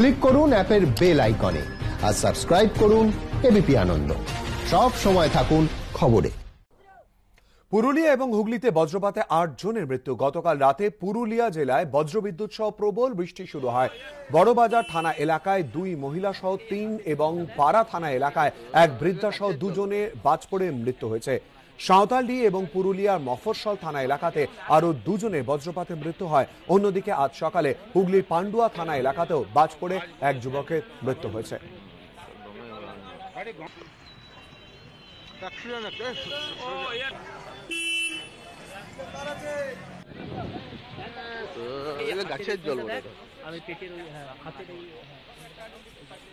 click করুন অ্যাপের bell আইকনে আর সাবস্ক্রাইব করুন এবিপি আনন্দ সব সময় থাকুন খবরে পুরুলিয়া এবং হুগলিতে বজ্রপাতে আট জনের মৃত্যু গতকাল রাতে পুরুলিয়া জেলায় বজ্রবিদ্যুৎ সহ প্রবল বৃষ্টি শুরু হয় বড়বাজার থানা এলাকায় দুই মহিলা সহ তিন এবং পাড়া থানা এলাকায় এক বৃদ্ধা সহ দুজনের বাজ পড়ে মৃত্যু হয়েছে সাঁওতালডি এবং পুরুলিয়ার মফস্বল থানা এলাকাতে আরও দুজনের বজ্রপাতে মৃত্যু হয় অন্যদিকে আজ সকালে হুগলির পান্ডুয়া থানা এলাকাতেও বাজ পড়ে এক যুবকের মৃত্যু হয়েছে গাছের জল আমি পেটের হ্যাঁ, হাতে